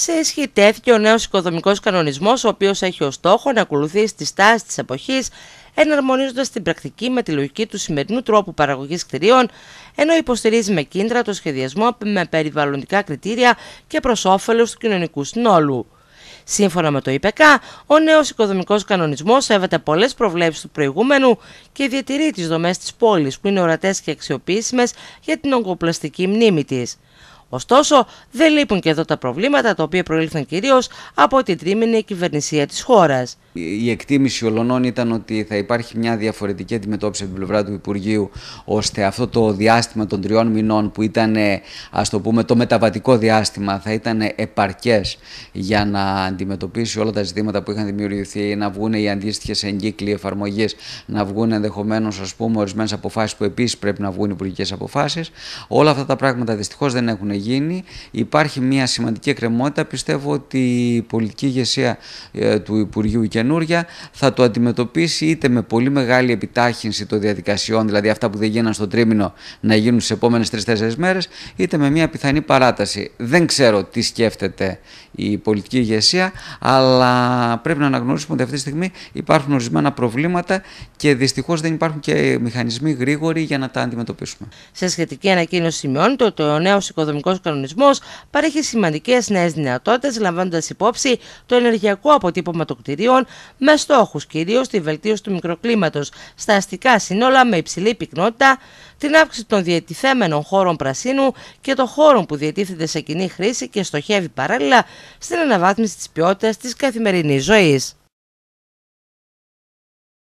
Σε τέθηκε ο νέος οικοδομικός κανονισμός, ο οποίος έχει ως στόχο να ακολουθήσει τη τάσεις της εποχής, εναρμονίζοντας την πρακτική με τη λογική του σημερινού τρόπου παραγωγής κτηρίων, ενώ υποστηρίζει με κίντρα το σχεδιασμό με περιβαλλοντικά κριτήρια και προς όφελος του κοινωνικού συνόλου. Σύμφωνα με το ΙΠΕΚΑ, ο νέος οικοδομικός κανονισμός σέβεται πολλές προβλέψεις του προηγούμενου και διατηρεί τις δομές της πόλης που είναι ορατές και αξιοποιήσιμες για την ογκοπλαστική μνήμη της. Ωστόσο, δεν λείπουν και εδώ τα προβλήματα τα οποία προήλθαν κυρίως από την τρίμηνη κυβερνησία της χώρας η εκτίμηση ολονών ήταν ότι θα υπάρχει μια διαφορετική αντιμετώπιση από την πλευρά του Υπουργείου, ώστε αυτό το διάστημα των τριών μηνών που ήταν, ε, ας το πούμε, το μεταβατικό διάστημα, θα ήταν επαρκές για να αντιμετωπίσει όλα τα ζητήματα που είχαν δημιουργηθεί, να βγουν οι αντίστοιχες εγκύκλοι εφαρμογής, να βγουν ενδεχομένως, ας πούμε, ορισμένες αποφάσεις... που επίσης πρέπει να βγουν υπουργικές αποφάσεις Όλα αυτά τα πράγματα δυστυχώς δεν έχουν γίνει. Υπάρχει μια σημαντική εκκρεμότητα. Πιστεύω ότι η πολιτική ηγεσία ε, του Υπουργείου και καινούρια θα το αντιμετωπίσει είτε με πολύ μεγάλη επιτάχυνση των διαδικασιών, δηλαδή αυτά που δεν γίνανε στο τρίμηνο να γίνουν στις επόμενες τρει-τέσσερι μέρες, είτε με μια πιθανή παράταση. Δεν ξέρω τι σκέφτεται η πολιτική ηγεσία, αλλά πρέπει να αναγνωρίσουμε ότι αυτή τη στιγμή υπάρχουν ορισμένα προβλήματα και δυστυχώς δεν υπάρχουν και μηχανισμοί γρήγοροι για να τα αντιμετωπίσουμε. Σε σχετική ανακοίνωση σημειώνεται ότι ο νέος οικοδομικός κανονισμός παρέχει σημαντικές νέες δυνατότητες, λαμβάνοντας υπόψη το ενεργειακό αποτύπωμα των κτηρίων, με στόχους κυρίως τη βελτίωση του μικροκλίματος στα αστικά σύνολα με υψηλή πυκνότητα, την αύξηση των διαιτηθέμενων χώρων πρασίνου και των χώρων που διαιτήθεται σε κοινή χρήση και στοχεύει παράλληλα στην αναβάθμιση της ποιότητας της καθημερινής ζωής.